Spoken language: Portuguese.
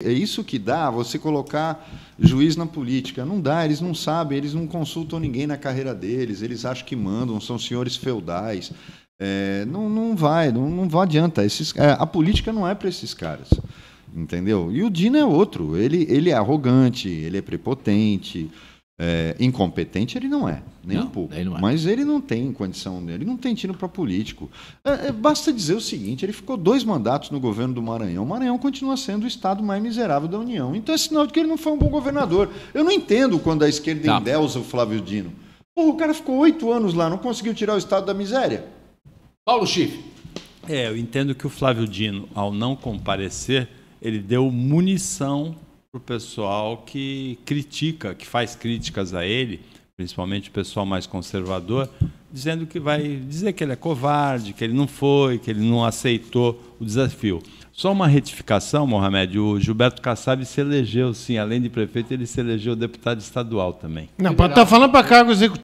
É isso que dá você colocar juiz na política. Não dá, eles não sabem, eles não consultam ninguém na carreira deles, eles acham que mandam, são senhores feudais. É, não, não vai, não, não vai adianta. Esses, é, a política não é para esses caras. Entendeu? E o Dino é outro. Ele, ele é arrogante, ele é prepotente. É, incompetente ele não é, nem não, um pouco. Ele é. Mas ele não tem condição, ele não tem tino para político. É, é, basta dizer o seguinte: ele ficou dois mandatos no governo do Maranhão. O Maranhão continua sendo o estado mais miserável da União. Então é sinal de que ele não foi um bom governador. Eu não entendo quando a esquerda tá. endeusa o Flávio Dino. Porra, o cara ficou oito anos lá, não conseguiu tirar o estado da miséria. Paulo Schiff. É, eu entendo que o Flávio Dino, ao não comparecer, ele deu munição para o pessoal que critica, que faz críticas a ele, principalmente o pessoal mais conservador, dizendo que vai dizer que ele é covarde, que ele não foi, que ele não aceitou o desafio. Só uma retificação, Mohamed, o Gilberto Kassab se elegeu, sim, além de prefeito, ele se elegeu deputado estadual também. Não, pode estar tá falando para cargo executivo.